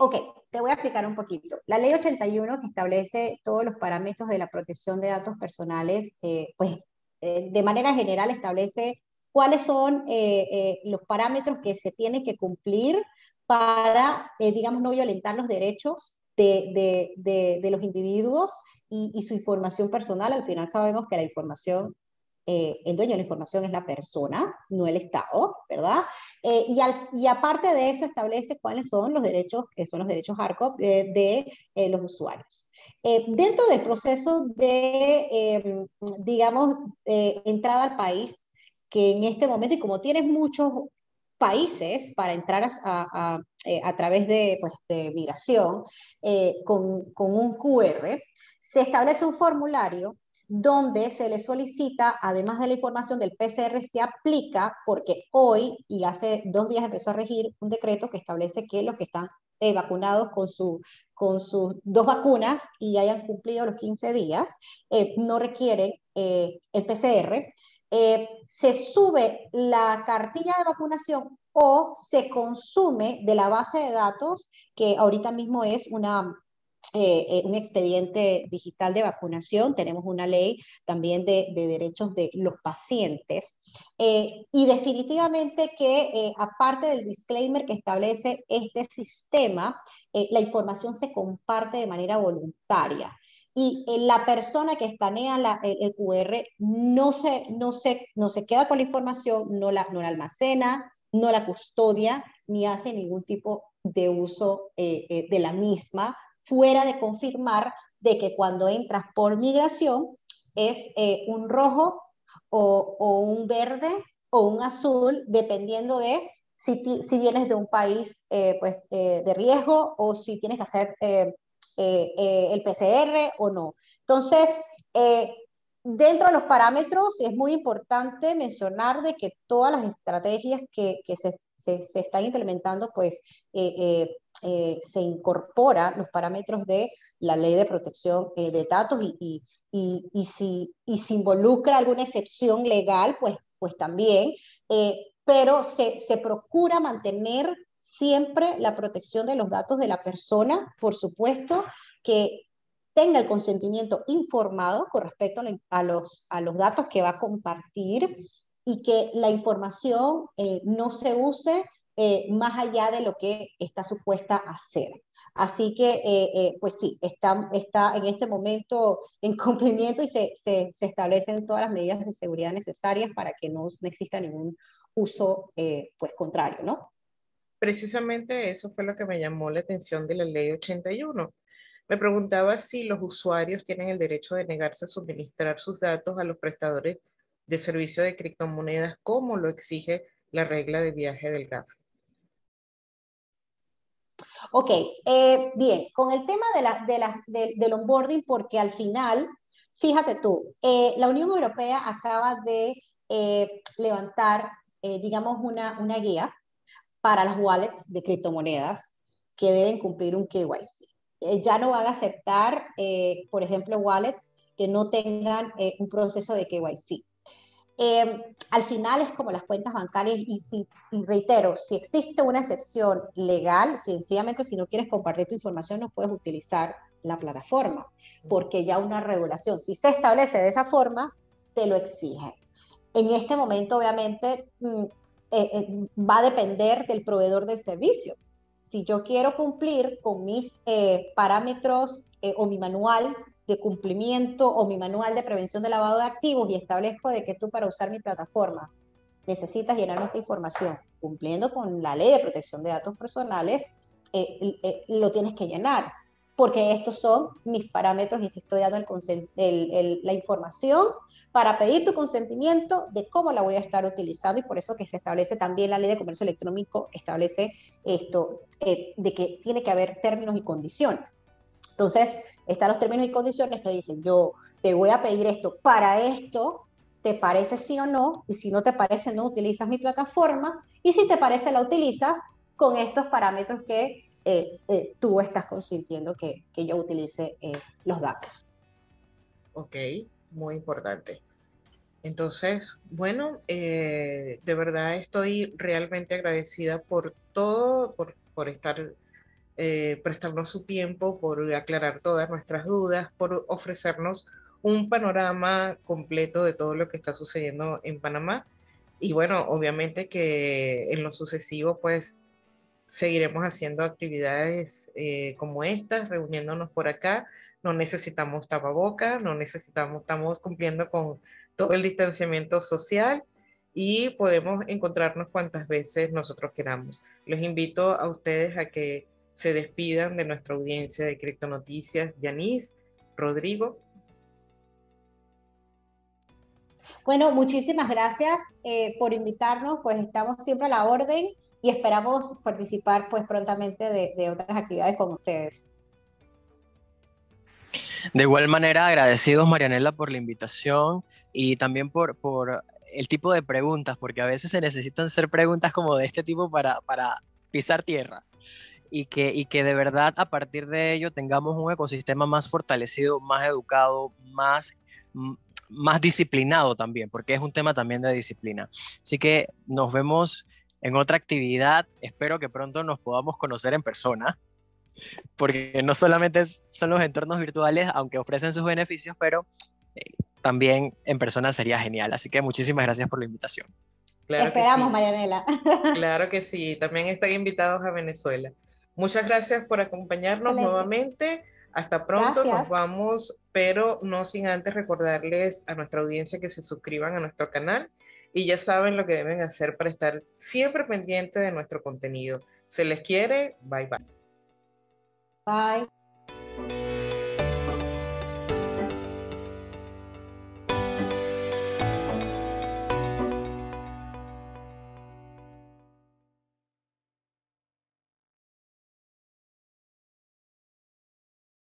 ok, te voy a explicar un poquito. La ley 81 que establece todos los parámetros de la protección de datos personales, eh, pues eh, de manera general establece cuáles son eh, los parámetros que se tienen que cumplir para, digamos, no violentar los derechos de, los individuos y, y, su información personal. Al final sabemos que la información eh, el dueño de la información es la persona, no el Estado, ¿verdad? Eh, y, y, aparte de eso establece cuáles son los derechos, que son los derechos ARCOP eh, de los usuarios. dentro del proceso de, em, digamos, entrada al país, que en este momento, y como tienes muchos países para entrar a, través de, pues, migración con un QR, se establece un formulario donde se le solicita, además de la información del PCR, se aplica, porque hoy y hace dos días empezó a regir un decreto que establece que los que están eh, vacunados con, con sus dos vacunas y hayan cumplido los 15 días, eh, no requieren eh, el PCR. se sube la cartilla de vacunación o se consume de la base de datos, que ahorita mismo es una eh, eh, un expediente digital de vacunación, tenemos una ley también de, derechos de los pacientes. Eh, y definitivamente que aparte del disclaimer que establece este sistema, la información se comparte de manera voluntaria y la persona que escanea el, QR no se, queda con la información, no la, almacena, no la custodia, ni hace ningún tipo de uso de la misma fuera de confirmar de que cuando entras por migración es eh, un rojo o, un verde o un azul, dependiendo de si, vienes de un país eh, pues, eh, de riesgo o si tienes que hacer el PCR o no. Entonces, dentro de los parámetros es muy importante mencionar de que todas las estrategias que, se, están implementando pues, eh, se incorpora los parámetros de la ley de protección eh, de datos y, si, involucra alguna excepción legal, pues, pues también, eh, pero se, procura mantener siempre la protección de los datos de la persona, por supuesto, que tenga el consentimiento informado con respecto a los, a los datos que va a compartir y que la información no se use eh, más allá de lo que está supuesta a ser. Así que, eh, eh, pues sí, está, está en este momento en cumplimiento y se, establecen todas las medidas de seguridad necesarias para que no, no exista ningún uso pues contrario, ¿no? Precisamente eso fue lo que me llamó la atención de la ley 81. Me preguntaba si los usuarios tienen el derecho de negarse a suministrar sus datos a los prestadores de servicio de criptomonedas como lo exige la regla de viaje del gaf Ok, eh, bien, con el tema de la, del onboarding, porque al final, fíjate tú, eh, la Unión Europea acaba de eh, levantar, digamos, una, una guía para las wallets de criptomonedas que deben cumplir un KYC. ya no van a aceptar, por ejemplo, wallets que no tengan un proceso de KYC. Eh, al final es como las cuentas bancarias y, reitero, si existe una excepción legal, sencillamente si no quieres compartir tu información no puedes utilizar la plataforma, porque ya una regulación, si se establece de esa forma, te lo exige. En este momento, obviamente, mm, eh, eh, va a depender del proveedor del servicio. Si yo quiero cumplir con mis parámetros o mi manual de cumplimiento o mi manual de prevención de lavado de activos y establezco de que tú para usar mi plataforma necesitas llenar esta información, cumpliendo con la ley de protección de datos personales, eh, eh, lo tienes que llenar, porque estos son mis parámetros y te estoy dando el, la información para pedir tu consentimiento de cómo la voy a estar utilizando y por eso que se establece también la ley de comercio electrónico, establece esto, eh, de que tiene que haber términos y condiciones. Entonces, están los términos y condiciones que dicen, yo te voy a pedir esto para esto, te parece sí o no, y si no te parece, no utilizas mi plataforma, y si te parece, la utilizas con estos parámetros que eh, eh, tú estás consintiendo que, que yo utilice eh, los datos. Ok, muy importante. Entonces, bueno, de verdad estoy realmente agradecida por todo, por, por estar eh, prestarnos su tiempo, por aclarar todas nuestras dudas, por ofrecernos un panorama completo de todo lo que está sucediendo en Panamá. Y bueno, obviamente que en lo sucesivo, pues seguiremos haciendo actividades eh, como estas, reuniéndonos por acá. No necesitamos tapaboca, no necesitamos, estamos cumpliendo con todo el distanciamiento social y podemos encontrarnos cuantas veces nosotros queramos. les invito a ustedes a que se despidan de nuestra audiencia de Cripto Noticias. Yanis, Rodrigo. Bueno, muchísimas gracias eh, por invitarnos, pues estamos siempre a la orden y esperamos participar pues prontamente de, otras actividades con ustedes. De igual manera, agradecidos Marianela por la invitación y también por, por el tipo de preguntas, porque a veces se necesitan hacer preguntas como de este tipo para, para pisar tierra y que, y que de verdad a partir de ello tengamos un ecosistema más fortalecido, más educado, más, más disciplinado también, porque es un tema también de disciplina. Así que nos vemos en otra actividad. Espero que pronto nos podamos conocer en persona, porque no solamente son los entornos virtuales, aunque ofrecen sus beneficios, pero eh, también en persona sería genial. Así que muchísimas gracias por la invitación. Claro esperamos, Marianela. Claro que sí. También están invitados a Venezuela. Muchas gracias por acompañarnos nuevamente. Hasta pronto, nos vamos, pero no sin antes recordarles a nuestra audiencia que se suscriban a nuestro canal y ya saben lo que deben hacer para estar siempre pendiente de nuestro contenido. Se les quiere, bye bye. Bye.